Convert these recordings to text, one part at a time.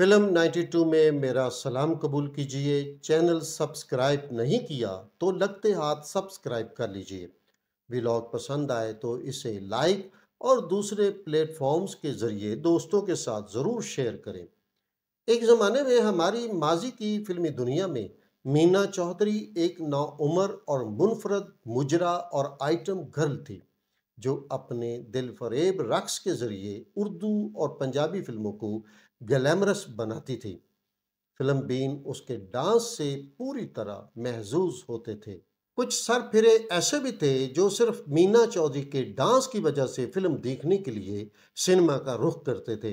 film 92 में मेरा सलाम कबूल कीजिए चैनल सब्सक्राइब नहीं किया तो लगते हाथ सब्सक्राइब कर लीजिए ब्लॉग पसंद आए तो इसे लाइक और दूसरे प्लेटफॉर्म्स के ज़रिए दोस्तों के साथ ज़रूर शेयर करें एक ज़माने में हमारी माजी की फिल्मी दुनिया में मीना चौधरी एक नाउमर और मुनफरद मुजरा और आइटम गर्ल थी जो अपने दिलफरेब रक्स के ज़रिए उर्दू और पंजाबी फिल्मों को ग्लैमरस बनाती थी फिल्म बीन उसके डांस से पूरी तरह महजूज होते थे कुछ सर फिरे ऐसे भी थे जो सिर्फ मीना चौधरी के डांस की वजह से फिल्म देखने के लिए सिनेमा का रुख करते थे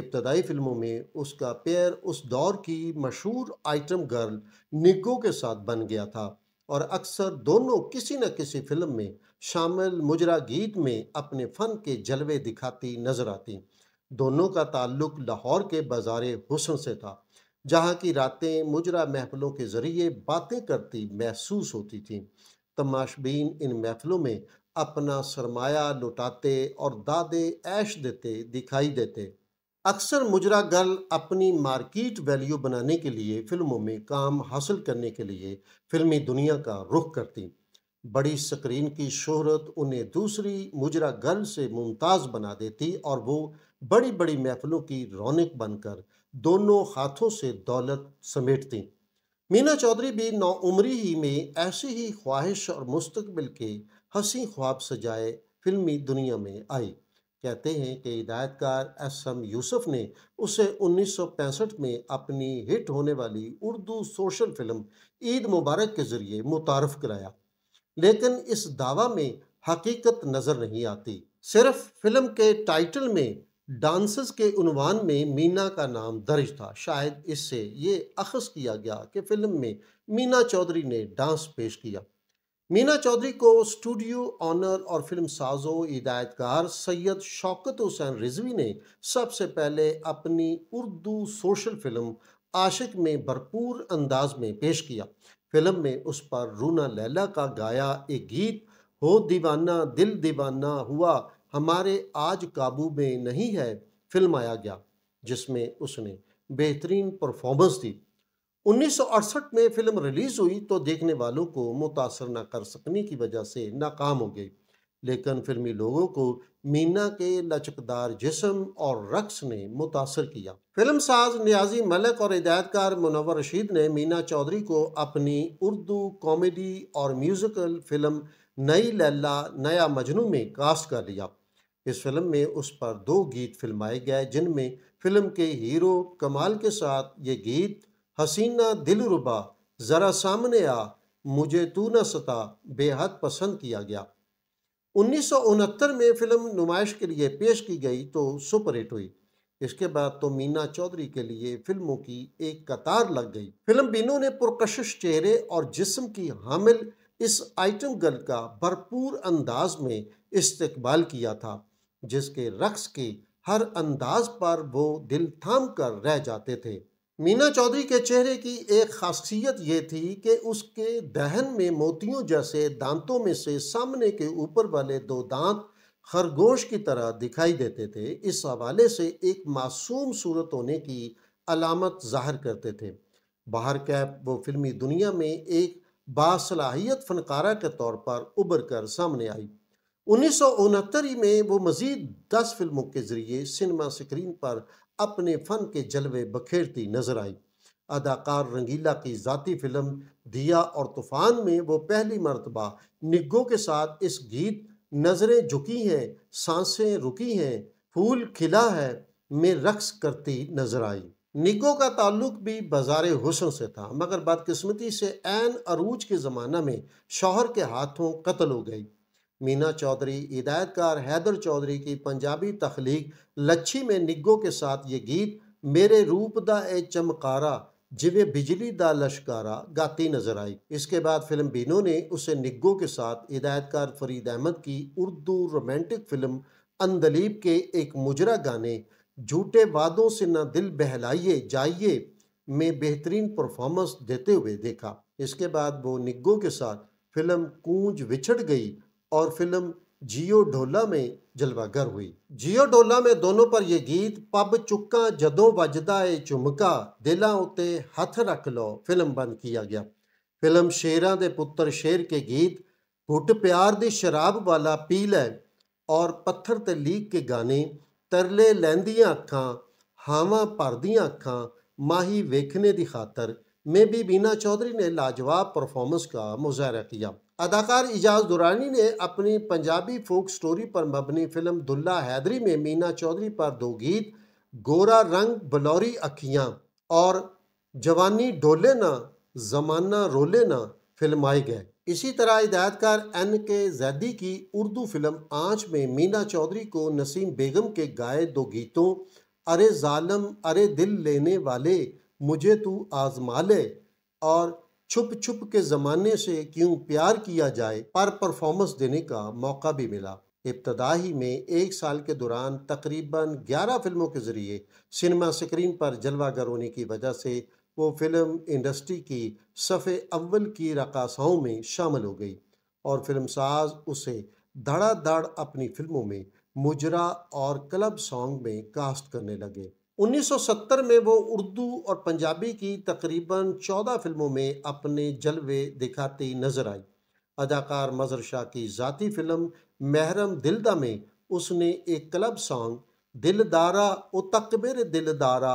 इब्तदाई फिल्मों में उसका पेयर उस दौर की मशहूर आइटम गर्ल निको के साथ बन गया था और अक्सर दोनों किसी न किसी फिल्म में शामिल मुजरा गीत में अपने फ़न के जलवे दिखाती नजर आती दोनों का ताल्लुक लाहौर के बाजार हुसन से था जहाँ की रातें मुजरा महफलों के ज़रिए बातें करती महसूस होती थीं तमाशबीन इन महफलों में अपना सरमाया लुटाते और दादे ऐश देते दिखाई देते अक्सर मुजरा गर्ल अपनी मार्किट वैल्यू बनाने के लिए फिल्मों में काम हासिल करने के लिए फिल्मी दुनिया का रुख करती बड़ी स्क्रीन की शोहरत उन्हें दूसरी मुजरा गर्ल से मुमताज़ बना देती और वो बड़ी बड़ी महफलों की रौनक बनकर दोनों हाथों से दौलत समेटती मीना चौधरी भी नौउम्री ही में ऐसी ही ख्वाहिश और मुस्तबिल के हंसी ख्वाब सजाए फिल्मी दुनिया में आई कहते हैं कि हिदायतकार एस एम यूसुफ ने उसे 1965 में अपनी हिट होने वाली उर्दू सोशल फिल्म ईद मुबारक के ज़रिए मुतारफ़ कराया लेकिन इस दावा में हकीकत नज़र नहीं आती सिर्फ फिल्म के टाइटल में डांसर्स के उनवान में मीना का नाम दर्ज था शायद इससे ये अखज़ किया गया कि फ़िल्म में मीना चौधरी ने डांस पेश किया मीना चौधरी को स्टूडियो ऑनर और फिल्म साजो हिदायतकार सैयद शौकत हुसैन रिजवी ने सबसे पहले अपनी उर्दू सोशल फिल्म आशिक में भरपूर अंदाज में पेश किया फिल्म में उस पर रूना लैला का गाया एक गीत हो दीवाना दिल दीवाना हुआ हमारे आज काबू में नहीं है फिल्म आया गया जिसमें उसने बेहतरीन परफॉर्मेंस दी 1968 में फिल्म रिलीज़ हुई तो देखने वालों को मुतासर न कर सकने की वजह से नाकाम हो गई लेकिन फिल्मी लोगों को मीना के लचकदार जिसम और रक्स ने मुतासर किया फिल्म साज न्याजी मलिक और हिदायतकार मुनवर रशीद ने मीना चौधरी को अपनी उर्दू कॉमेडी और म्यूज़िकल फिल्म नई लैला नया मजनू में कास्ट कर लिया इस फिल्म में उस पर दो गीत फिल्माए गए जिनमें फिल्म के हीरो कमाल के साथ ये गीत हसीना दिल रुबा ज़रा सामने आ मुझे तू न सता बेहद पसंद किया गया उन्नीस में फिल्म नुमाइश के लिए पेश की गई तो सुपरहिट हुई इसके बाद तो मीना चौधरी के लिए फिल्मों की एक कतार लग गई फिल्म बीनू ने पुरकशिश चेहरे और जिस्म की हामिल इस आइटम गर्ल का भरपूर अंदाज में इस्तकबाल किया था जिसके रक्स के हर अंदाज पर वो दिल थाम कर रह जाते थे मीना चौधरी के चेहरे की एक खासियत ये थी कि उसके दहन में मोतियों जैसे दांतों में से सामने के ऊपर वाले दो दांत खरगोश की तरह दिखाई देते थे इस हवाले से एक मासूम सूरत होने की अलामत जाहिर करते थे बाहर कैप वो फिल्मी दुनिया में एक बासलाहियत फनकारा के तौर पर उभर कर सामने आई उन्नीस सौ उनहत्तर में वो मज़ीद दस फिल्मों के ज़रिए सिनेमा स्क्रीन पर अपने फ़न के जलवे बखेरती नजर आई अदाकार रंगीला की ज़ाती फिल्म दिया और तूफ़ान में वो पहली मरतबा निग्गो के साथ इस गीत नज़रें झुकी हैं सांसें रुकी हैं फूल खिला है में रक्स करती नजर आई निको का ताल्लुक भी बाजार हुसन से था मगर बदकस्मती से एन अरूज के ज़माना में शोहर के हाथों कत्ल हो गई मीना चौधरी हिदायतकार हैदर चौधरी की पंजाबी तख्लीक लच्छी में निग्गो के साथ ये गीत मेरे रूप द ए चमकारा जिवे बिजली दा लश्कारा गाती नजर आई इसके बाद फिल्म बीनो ने उसे निग्गो के साथ हिदायतकार फरीद अहमद की उर्दू रोमांटिक फिल्म अंदलीब के एक मुजरा गाने झूठे वादों से ना दिल बहलाइए जाइए में बेहतरीन परफॉर्मेंस देते हुए देखा इसके बाद वो निग्गो के साथ फिल्म कूंज विछड़ गई और फिल्म जियो ढोला में जलवागर हुई जियो ढोला में दोनों पर यह गीत पब चुका जदों बजदा है चुमका दिला उत्ते हथ रख लो फिल्म बंद किया गया फिल्म शेरा दे पुत्र शेर के गीत घुट प्यार दी शराब वाला पी लै और पत्थर ते लीक के गाने तरले ਤਰਲੇ ਲੈਂਦੀਆਂ ਅੱਖਾਂ भर ਭਰਦੀਆਂ ਅੱਖਾਂ माही वेखने की खातर में भी बीना चौधरी ने लाजवाब परफॉर्मेंस का मुजाहरा किया अदाकार एजाज दुरानी ने अपनी पंजाबी फोक स्टोरी पर मबनी फिल्म दुल्ला हैदरी में मीना चौधरी पर दो गीत गोरा रंग बलौरी अखियाँ और जवानी डोले ना जमाना रोले ना फिल्माए गए इसी तरह हिदायतकार एन के जैदी की उर्दू फिल्म आँच में मीना चौधरी को नसीम बेगम के गाए दो गीतों अरे जालम अरे दिल लेने वाले मुझे तू आजमा ले और छुप छुप के ज़माने से क्यों प्यार किया जाए पर परफॉर्मेंस देने का मौका भी मिला इब्तदाही में एक साल के दौरान तकरीबन 11 फिल्मों के ज़रिए सिनेमा स्क्रीन पर जलवागर होने की वजह से वो फ़िल्म इंडस्ट्री की सफ़े अव्वल की रकासाओं में शामिल हो गई और फिल्म साज उसे धड़ाधड़ अपनी फिल्मों में मुजरा और क्लब सॉन्ग में कास्ट करने लगे 1970 में वो उर्दू और पंजाबी की तकरीबन 14 फिल्मों में अपने जलवे दिखाती नजर आई अदाकार मजर शाह की ज़ाती फिल्म महरम दिलदा में उसने एक क्लब सॉन्ग दिलदारा ओ तकबिर दिलदारा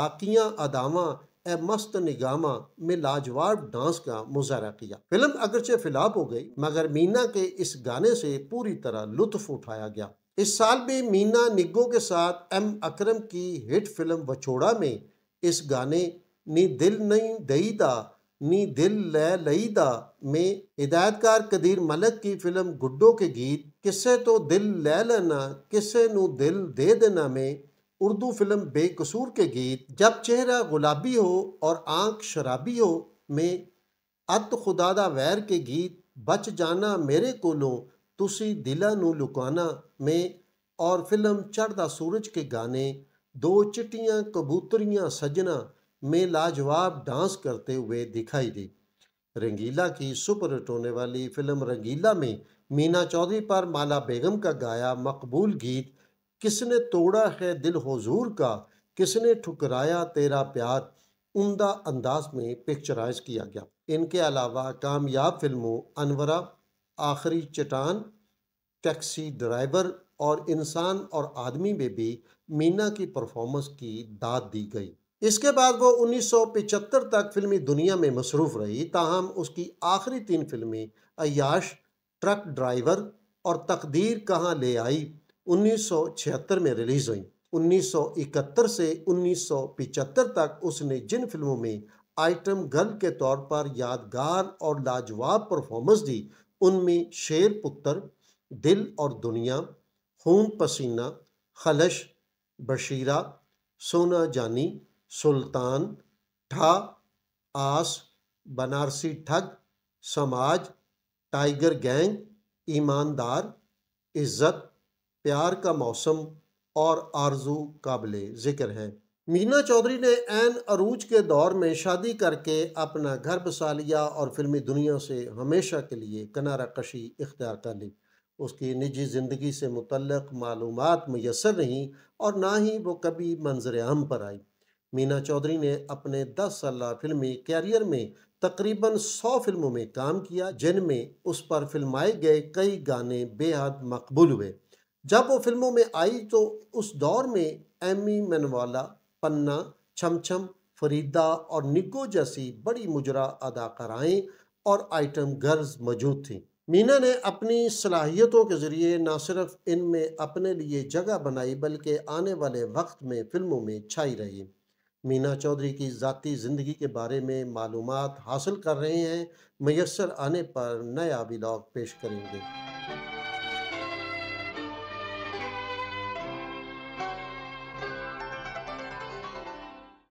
बाकियां अदावा ए मस्त निगामा में लाजवाब डांस का मुजाहरा किया फिल्म अगरचे फिलाप हो गई मगर मीना के इस गाने से पूरी तरह लुत्फ उठाया गया इस साल भी मीना निगो के साथ एम अकरम की हिट फिल्म वछोड़ा में इस गाने नी दिल नहीं दईदा नी दिल ले लईदा में हिदायतकार कदीर मलक की फिल्म गुड्डो के गीत किसे तो दिल ले लेना किसे नू दिल दे देना में उर्दू फिल्म बेकसूर के गीत जब चेहरा गुलाबी हो और आंख शराबी हो में अत खुदादा वैर के गीत बच जाना मेरे कोलों तुसी दिला नू लुकाना में और फिल्म चढ़दा सूरज के गाने दो चिटियां कबूतरियां सजना में लाजवाब डांस करते हुए दिखाई दी रंगीला की सुपर हिट होने वाली फिल्म रंगीला में मीना चौधरी पर माला बेगम का गाया मकबूल गीत किसने तोड़ा है दिल हुजूर का किसने ठुकराया तेरा प्यार उम्दा अंदाज में पिक्चराइज किया गया इनके अलावा कामयाब फिल्मों अनवरा आखिरी चटान टैक्सी ड्राइवर और इंसान और आदमी में भी मीना की परफॉर्मेंस की दाद दी गई इसके बाद वो 1975 तक फिल्मी दुनिया में मसरूफ रही ताहम उसकी आखिरी तीन फिल्में अयाश ट्रक ड्राइवर और तकदीर कहाँ ले आई 1976 में रिलीज़ हुई 1971 से 1975 तक उसने जिन फिल्मों में आइटम गर्ल के तौर पर यादगार और लाजवाब परफॉर्मेंस दी उनमें शेर पुत्र दिल और दुनिया खून पसीना खलश बशीरा सोना जानी सुल्तान ठा आस बनारसी ठग समाज टाइगर गैंग ईमानदार इज्जत प्यार का मौसम और आरजू काबिल ज़िक्र है मीना चौधरी ने एन अरूज के दौर में शादी करके अपना घर बसा लिया और फिल्मी दुनिया से हमेशा के लिए कनारा कशी इख्तियार कर ली उसकी निजी ज़िंदगी से मुतलक मालूम मैसर नहीं और ना ही वो कभी मंजर आम पर आई मीना चौधरी ने अपने दस साल फिल्मी कैरियर में तकरीबन सौ फिल्मों में काम किया जिनमें उस पर फिल्माए गए कई गाने बेहद मकबूल हुए जब वो फिल्मों में आई तो उस दौर में एमी मनवाला पन्ना छमछम फरीदा और निको जैसी बड़ी मुजरा अदाकाराएँ और आइटम गर्ल्स मौजूद थीं मीना ने अपनी सलाहियतों के ज़रिए न सिर्फ इनमें अपने लिए जगह बनाई बल्कि आने वाले वक्त में फ़िल्मों में छाई रही मीना चौधरी की ज़ाती ज़िंदगी के बारे में मालूम हासिल कर रहे हैं मैसर आने पर नया ब्लॉग पेश करेंगे